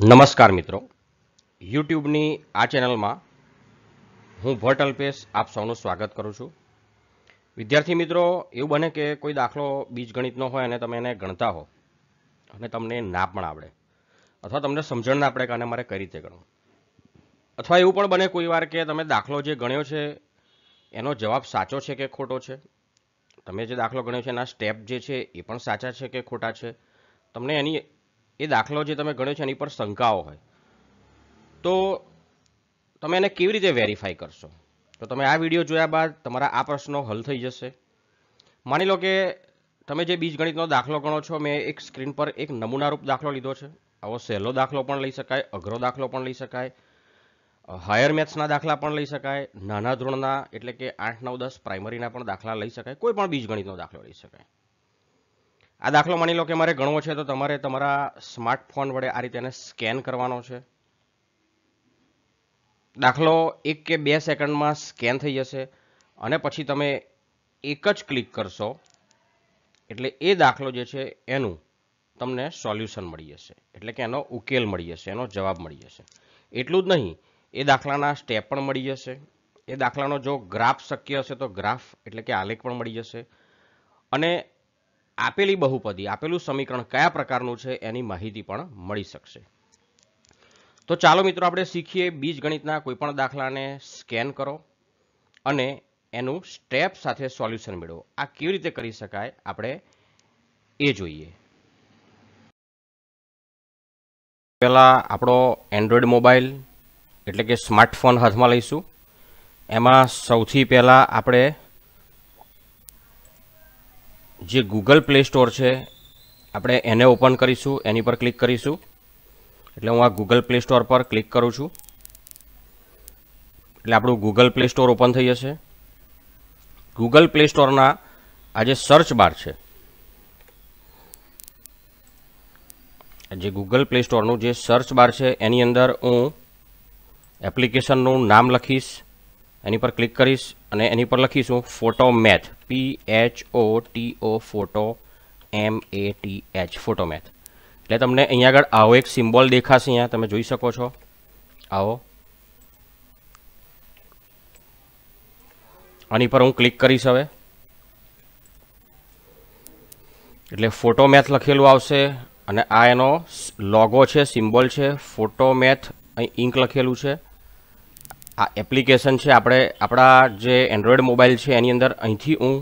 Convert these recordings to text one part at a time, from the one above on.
નમસ્કાર મિત્રો યુટ્યુબની આ ચેનલમાં હું ભટ્ટ અલ્પેશ આપ સૌનું સ્વાગત કરું છું વિદ્યાર્થી મિત્રો એવું બને કે કોઈ દાખલો બીજગણિતનો હોય અને તમે એને ગણતા હો અને તમને ના પણ આવડે અથવા તમને સમજણ ના પડે કે આને મારે કઈ રીતે ગણવું અથવા એવું પણ બને કોઈ વાર કે તમે દાખલો જે ગણ્યો છે એનો જવાબ સાચો છે કે ખોટો છે તમે જે દાખલો ગણ્યો છે એના સ્ટેપ જે છે એ પણ સાચા છે કે ખોટા છે તમને એની એ દાખલો જે તમે ગણ્યો છે એની પર શંકાઓ હોય તો તમે એને કેવી રીતે વેરીફાઈ કરશો તો તમે આ વિડીયો જોયા બાદ તમારા આ પ્રશ્નો હલ થઈ જશે માની લો કે તમે જે બીજગણિતનો દાખલો ગણો છો મેં એક સ્ક્રીન પર એક નમૂનારૂપ દાખલો લીધો છે આવો સહેલો દાખલો પણ લઈ શકાય અઘરો દાખલો પણ લઈ શકાય હાયર મેથ્સના દાખલા પણ લઈ શકાય નાના ધોરણના એટલે કે આઠ નવ દસ પ્રાઇમરીના પણ દાખલા લઈ શકાય કોઈ પણ બીજગણિતનો દાખલો લઈ શકાય આ દાખલો માની લો કે મારે ગણવો છે તો તમારે તમારા સ્માર્ટફોન વડે આ રીતે એને સ્કેન કરવાનો છે દાખલો એક કે બે સેકન્ડમાં સ્કેન થઈ જશે અને પછી તમે એક જ ક્લિક કરશો એટલે એ દાખલો જે છે એનું તમને સોલ્યુશન મળી જશે એટલે કે એનો ઉકેલ મળી જશે એનો જવાબ મળી જશે એટલું જ નહીં એ દાખલાના સ્ટેપ પણ મળી જશે એ દાખલાનો જો ગ્રાફ શક્ય હશે તો ગ્રાફ એટલે કે આલેખ પણ મળી જશે અને આપેલી બહુપદી આપેલું સમીકરણ કયા પ્રકારનું છે એની માહિતી પણ મળી શકશે તો ચાલો મિત્રો આપણે શીખીએ બીજ બીજગણિતના કોઈપણ દાખલાને સ્કેન કરો અને એનું સ્ટેપ સાથે સોલ્યુશન મેળવો આ કેવી રીતે કરી શકાય આપણે એ જોઈએ પહેલાં આપણો એન્ડ્રોઈડ મોબાઈલ એટલે કે સ્માર્ટફોન હાથમાં લઈશું એમાં સૌથી પહેલાં આપણે જે ગૂગલ પ્લે સ્ટોર છે આપણે એને ઓપન કરીશું એની પર ક્લિક કરીશું એટલે હું આ ગૂગલ પ્લે સ્ટોર પર ક્લિક કરું છું એટલે આપણું ગૂગલ પ્લે સ્ટોર ઓપન થઈ જશે ગૂગલ પ્લે સ્ટોરના આ જે સર્ચ બાર છે જે ગૂગલ પ્લે સ્ટોરનું જે સર્ચ બાર છે એની અંદર હું એપ્લિકેશનનું નામ લખીશ એની પર ક્લિક કરીશ અને એની પર લખીશું photo math P H O T O photo M A T H photo math એટલે તમને અહીંયા આગળ આવો એક સિમ્બોલ દેખાશે અહીંયા તમે જોઈ શકો છો આવો આની પર હું ક્લિક કરીશ હવે એટલે ફોટો મેથ લખેલું આવશે અને આ એનો લોગો છે સિમ્બોલ છે ફોટો મેથ અહીં ઇંક લખેલું છે આ એપ્લિકેશન છે આપણે આપણા જે એન્ડ્રોઈડ મોબાઈલ છે એની અંદર અહીંથી હું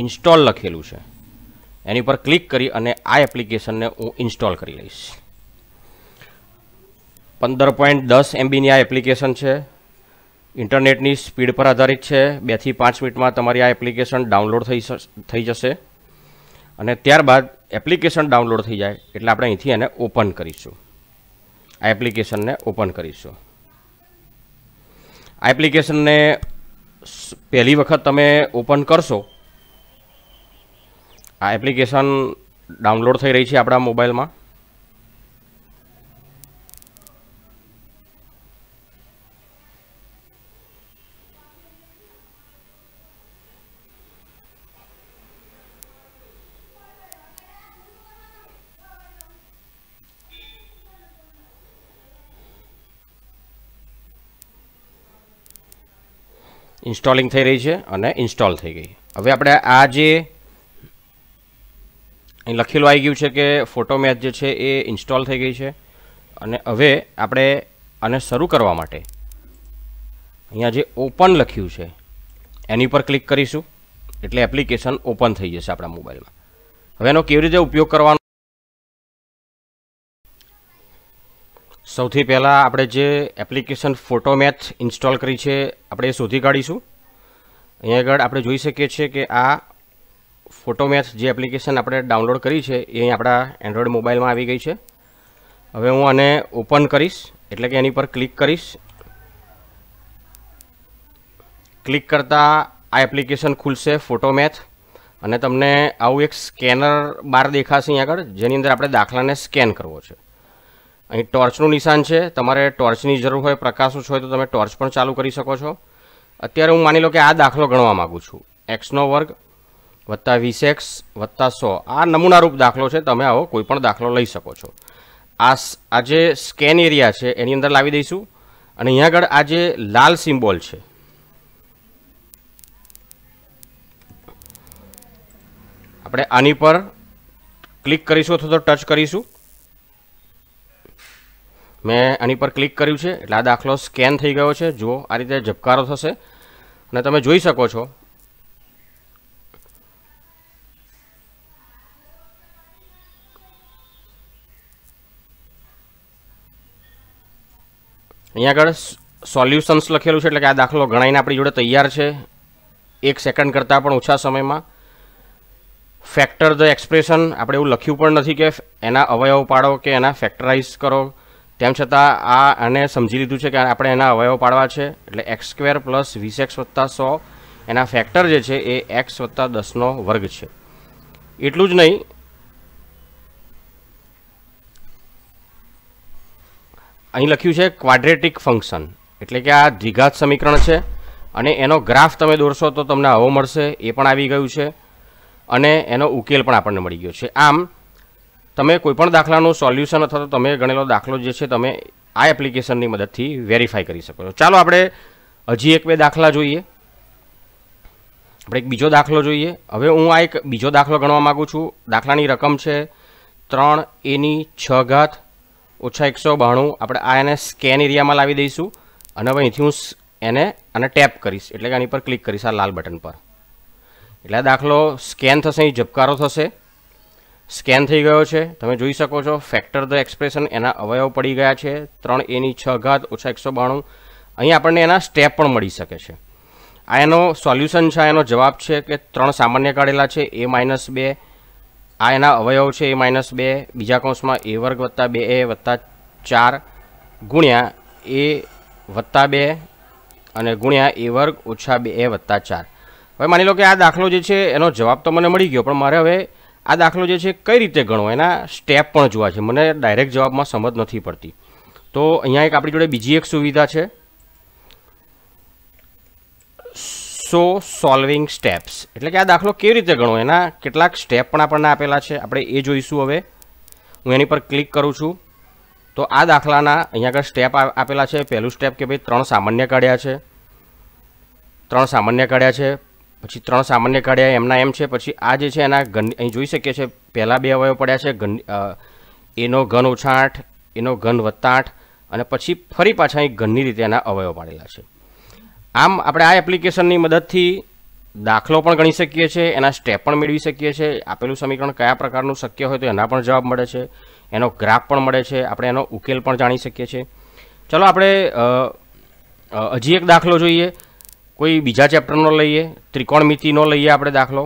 ઇન્સ્ટોલ લખેલું છે એની પર ક્લિક કરી અને આ એપ્લિકેશનને હું ઇન્સ્ટોલ કરી લઈશ પંદર પોઈન્ટ દસ એમબીની આ એપ્લિકેશન છે ઇન્ટરનેટની સ્પીડ પર આધારિત છે બેથી પાંચ મિનિટમાં તમારી આ એપ્લિકેશન ડાઉનલોડ થઈ થઈ જશે અને ત્યારબાદ એપ્લિકેશન ડાઉનલોડ થઈ જાય એટલે આપણે અહીંથી એને ઓપન કરીશું એપ્લિકેશનને ઓપન કરીશું આ એપ્લિકેશનને પહેલી વખત તમે ઓપન કરશો આ એપ્લિકેશન ડાઉનલોડ થઈ રહી છે આપણા મોબાઈલમાં ઇન્સ્ટોલિંગ થઈ રહી છે અને ઇન્સ્ટોલ થઈ ગઈ હવે આપણે આ જે અહીં લખેલું આવી ગયું છે કે ફોટો મેચ જે છે એ ઇન્સ્ટોલ થઈ ગઈ છે અને હવે આપણે આને શરૂ કરવા માટે અહીંયા જે ઓપન લખ્યું છે એની પર ક્લિક કરીશું એટલે એપ્લિકેશન ઓપન થઈ જશે આપણા મોબાઈલમાં હવે એનો કેવી રીતે ઉપયોગ કરવાનો સૌથી પહેલાં આપણે જે એપ્લિકેશન ફોટોમેથ ઇન્સ્ટોલ કરી છે આપણે એ શોધી કાઢીશું અહીંયા આગળ આપણે જોઈ શકીએ છીએ કે આ ફોટોમેથ જે એપ્લિકેશન આપણે ડાઉનલોડ કરી છે એ આપણા એન્ડ્રોઈડ મોબાઈલમાં આવી ગઈ છે હવે હું આને ઓપન કરીશ એટલે કે એની પર ક્લિક કરીશ ક્લિક કરતાં આ એપ્લિકેશન ખુલશે ફોટોમેથ અને તમને આવું એક સ્કેનર બાર દેખાશે અહીં આગળ જેની અંદર આપણે દાખલાને સ્કેન કરવો છે અહીં ટોર્ચનું નિશાન છે તમારે ટોર્ચની જરૂર હોય પ્રકાશ ઓછો હોય તો તમે ટોર્ચ પણ ચાલુ કરી શકો છો અત્યારે હું માની લો કે આ દાખલો ગણવા માગું છું એક્સનો વર્ગ વત્તા વીસ એક્સ વત્તા સો આ નમૂનારૂપ દાખલો છે તમે આવો કોઈ પણ દાખલો લઈ શકો છો આ આ જે સ્કેન એરિયા છે એની અંદર લાવી દઈશું અને અહીંયા આગળ આ જે લાલ સિમ્બોલ છે આપણે આની પર ક્લિક કરીશું અથવા તો ટચ કરીશું મેં આની પર ક્લિક કર્યું છે એટલે આ દાખલો સ્કેન થઈ ગયો છે જુઓ આ રીતે ઝબકારો થશે અને તમે જોઈ શકો છો અહીંયા આગળ સોલ્યુશન્સ લખેલું છે એટલે કે આ દાખલો ગણાઈને આપણી જોડે તૈયાર છે એક સેકન્ડ કરતાં પણ ઓછા સમયમાં ફેક્ટર ધ એક્સપ્રેશન આપણે એવું લખ્યું પણ નથી કે એના અવયવ પાડો કે એના ફેક્ટરાઇઝ કરો તેમ છતાં આ આને સમજી લીધું છે કે આપણે એના અવયવો પાડવા છે એટલે એક્સ સ્ક્વેર પ્લસ વીસ એક્સ વત્તા સો એના ફેક્ટર જે છે એ એક્સ વત્તા દસનો વર્ગ છે એટલું જ નહીં અહીં લખ્યું છે ક્વાડ્રેટિક ફંક્શન એટલે કે આ દ્વિઘાત સમીકરણ છે અને એનો ગ્રાફ તમે દોરશો તો તમને આવો મળશે એ પણ આવી ગયું છે અને એનો ઉકેલ પણ આપણને મળી ગયો છે આમ તમે કોઈપણ દાખલાનું સોલ્યુશન અથવા તો તમે ગણેલો દાખલો જે છે તમે આ એપ્લિકેશનની મદદથી વેરીફાઈ કરી શકો છો ચાલો આપણે હજી એક બે દાખલા જોઈએ આપણે એક બીજો દાખલો જોઈએ હવે હું આ એક બીજો દાખલો ગણવા માગું છું દાખલાની રકમ છે ત્રણ એની છ ઘાત ઓછા એકસો બાણું આપણે આ એને સ્કેન એરિયામાં લાવી દઈશું અને હવે અહીંથી હું એને આને ટેપ કરીશ એટલે કે આની પર ક્લિક કરીશ આ લાલ બટન પર એટલે આ દાખલો સ્કેન થશે અહીં ઝબકારો થશે સ્કેન થઈ ગયો છે તમે જોઈ શકો છો ફેક્ટર ધ એક્સપ્રેશન એના અવયવ પડી ગયા છે ત્રણ એની છ ઘાત ઓછા એકસો બાણું અહીં આપણને એના સ્ટેપ પણ મળી શકે છે આ એનો સોલ્યુશન છે એનો જવાબ છે કે ત્રણ સામાન્ય કાઢેલા છે એ માઇનસ બે આ એના અવયવ છે એ માઇનસ બે બીજા કૌંસમાં એ વર્ગ વત્તા બે એ વત્તા ચાર ગુણ્યા એ વત્તા બે અને ગુણ્યા એ વર્ગ ઓછા બે એ વત્તા ચાર હવે માની લો કે આ દાખલો જે છે એનો જવાબ તો મને મળી ગયો પણ મારે હવે આ દાખલો જે છે કઈ રીતે ગણો એના સ્ટેપ પણ જોવા છે મને ડાયરેક્ટ જવાબમાં સમજ નથી પડતી તો અહીંયા એક આપણી જોડે બીજી એક સુવિધા છે સો સોલ્વિંગ સ્ટેપ્સ એટલે કે આ દાખલો કેવી રીતે ગણો એના કેટલાક સ્ટેપ પણ આપણને આપેલા છે આપણે એ જોઈશું હવે હું એની પર ક્લિક કરું છું તો આ દાખલાના અહીંયા આગળ સ્ટેપ આપેલા છે પહેલું સ્ટેપ કે ભાઈ ત્રણ સામાન્ય કાઢ્યા છે ત્રણ સામાન્ય કાઢ્યા છે પછી ત્રણ સામાન્ય કાઢ્યા એમના એમ છે પછી આ જે છે એના ઘન અહીં જોઈ શકીએ છીએ પહેલાં બે અવયવ પડ્યા છે ઘન એનો ઘન ઓછા આઠ એનો ઘન વત્તા આઠ અને પછી ફરી પાછા અહીં ઘનની રીતે એના અવયવ પાડેલા છે આમ આપણે આ એપ્લિકેશનની મદદથી દાખલો પણ ગણી શકીએ છીએ એના સ્ટેપ પણ મેળવી શકીએ છીએ આપેલું સમીકરણ કયા પ્રકારનું શક્ય હોય તો એના પણ જવાબ મળે છે એનો ગ્રાફ પણ મળે છે આપણે એનો ઉકેલ પણ જાણી શકીએ છીએ ચલો આપણે હજી એક દાખલો જોઈએ કોઈ બીજા ચેપ્ટરનો લઈએ ત્રિકોણમિતિનો લઈએ આપણે દાખલો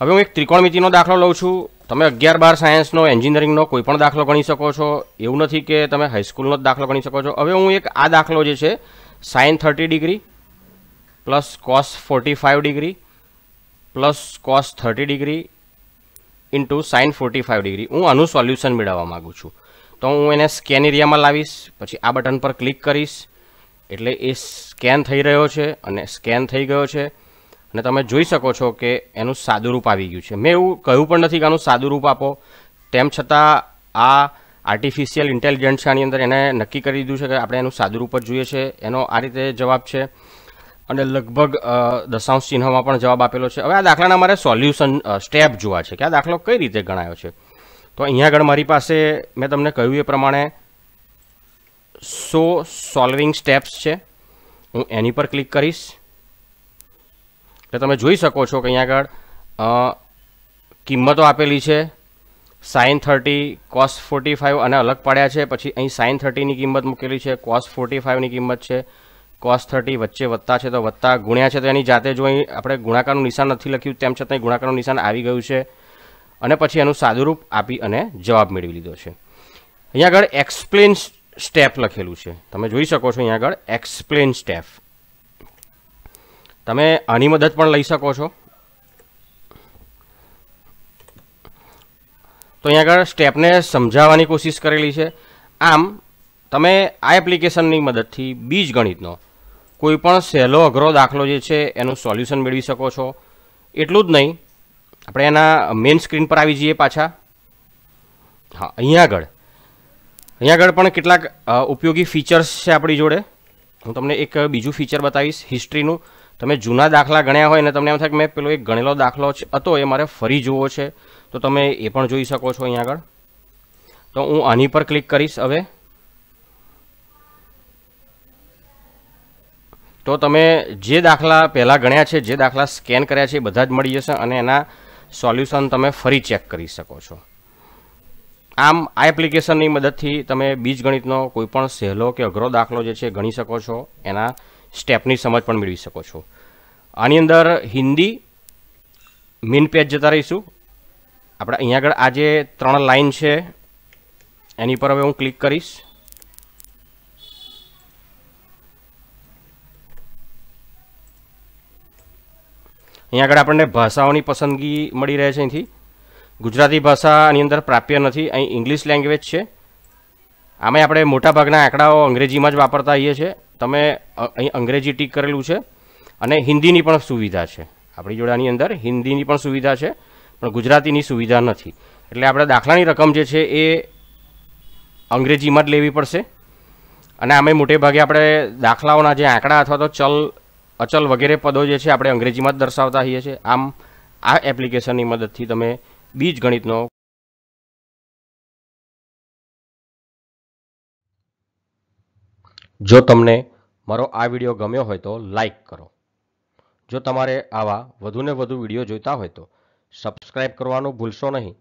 હવે હું એક ત્રિકોણમિતિનો દાખલો લઉં છું તમે અગિયાર બાર સાયન્સનો એન્જિનિયરિંગનો કોઈ પણ દાખલો ગણી શકો છો એવું નથી કે તમે હાઈસ્કૂલનો જ દાખલો ગણી શકો છો હવે હું એક આ દાખલો જે છે sine thirty degree plus cos forty five degree plus cos thirty degree into sine forty five degree હું આનું સોલ્યુશન મેળવવા માગું છું તો હું એને સ્કેન એરિયામાં લાવીશ પછી આ બટન પર ક્લિક કરીશ એટલે એ સ્કેન થઈ રહ્યો છે અને સ્કેન થઈ ગયો છે અને તમે જોઈ શકો છો કે એનું સાદુરૂપ આવી ગયું છે મેં એવું કહ્યું પણ નથી કે આનું સાદુરૂપ આપો તેમ છતાં આ આર્ટિફિશિયલ ઇન્ટેલિજન્સ આની અંદર એને નક્કી કરી દીધું છે કે આપણે એનું સાદુરૂપ જ જોઈએ છે એનો આ રીતે જવાબ છે અને લગભગ દશાંશ ચિહ્નમાં પણ જવાબ આપેલો છે હવે આ દાખલાના મારે સોલ્યુશન સ્ટેપ જોવા છે કે આ દાખલો કઈ રીતે ગણાયો છે તો અહીંયા આગળ મારી પાસે મેં તમને કહ્યું એ પ્રમાણે સો સોલ્વિંગ સ્ટેપ્સ છે હું એની પર ક્લિક કરીશ એટલે તમે જોઈ શકો છો કે અહીંયા આગળ કિંમતો આપેલી છે sine thirty cos forty five અને અલગ પાડ્યા છે પછી અહીં સાઇન થર્ટીની કિંમત મૂકેલી છે કોસ ફોર્ટી ફાઇવની કિંમત છે કોસ થર્ટી વચ્ચે વત્તા છે તો વત્તા ગુણ્યા છે તો એની જાતે જો અહીં આપણે ગુણાકારનું નિશાન નથી લખ્યું તેમ છતાં ગુણાકારનું નિશાન આવી ગયું છે અને પછી એનું સાદુરૂપ આપી અને જવાબ મેળવી લીધો છે અહીંયા આગળ એક્સપ્લેન સ્ટેપ લખેલું છે તમે જોઈ શકો છો અહીંયા આગળ એક્સપ્લેન સ્ટેપ તમે આની મદદ પણ લઈ શકો છો તો અહીંયા આગળ સ્ટેપને સમજાવવાની કોશિશ કરેલી છે આમ તમે આ એપ્લિકેશનની મદદથી બીજ બીજગણિતનો કોઈપણ સહેલો અઘરો દાખલો જે છે એનું સોલ્યુશન મેળવી શકો છો એટલું જ નહીં આપણે એના મેઇન સ્ક્રીન પર આવી જઈએ પાછા હા અહીંયા આગળ અહીંયા આગળ પણ કેટલાક ઉપયોગી ફીચર્સ છે આપણી જોડે હું તમને એક બીજું ફીચર બતાવીશ હિસ્ટ્રીનું તમે જૂના દાખલા ગણ્યા હોય અને તમને એમ થાય કે મેં પેલો એક ગણેલો દાખલો હતો એ મારે ફરી જોવો છે તો તમે એ પણ જોઈ શકો છો અહીંયા આગળ તો હું આની પર ક્લિક કરીશ હવે તો તમે જે દાખલા પહેલાં ગણ્યા છે જે દાખલા સ્કેન કર્યા છે એ બધા જ મળી જશે અને એના સોલ્યુશન તમે ફરી ચેક કરી શકો છો આમ આ એપ્લિકેશનની મદદથી તમે બીજગણિતનો કોઈપણ સહેલો કે અઘરો દાખલો જે છે ગણી શકો છો એના સ્ટેપની સમજ પણ મેળવી શકો છો આની અંદર હિન્દી મીન પેજ જતા રહીશું આપણે અહીંયા આગળ આ જે ત્રણ લાઇન છે એની પર હવે હું ક્લિક કરીશ અહીંયા આગળ આપણને ભાષાઓની પસંદગી મળી રહે છે અહીંથી ગુજરાતી ભાષાની અંદર પ્રાપ્ય નથી અહીં ઇંગ્લિશ લેંગ્વેજ છે આમાં આપણે મોટાભાગના આંકડાઓ અંગ્રેજીમાં જ વાપરતા હોઈએ છીએ તમે અહીં અંગ્રેજી ટીક કરેલું છે અને હિન્દીની પણ સુવિધા છે આપણી જોડાની અંદર હિન્દીની પણ સુવિધા છે પણ ગુજરાતીની સુવિધા નથી એટલે આપણે દાખલાની રકમ જે છે એ અંગ્રેજીમાં જ લેવી પડશે અને આમે મોટે ભાગે આપણે દાખલાઓના જે આંકડા અથવા તો ચલ અચલ વગેરે પદો જે છે આપણે અંગ્રેજીમાં જ દર્શાવતા હોઈએ છીએ આમ આ એપ્લિકેશનની મદદથી તમે બીજ ગણિતનો જો તમને મારો આ વિડીયો ગમ્યો હોય તો લાઈક કરો જો તમારે આવા વધુને વધુ વિડીયો જોઈતા હોય તો સબસ્ક્રાઈબ કરવાનું ભૂલશો નહીં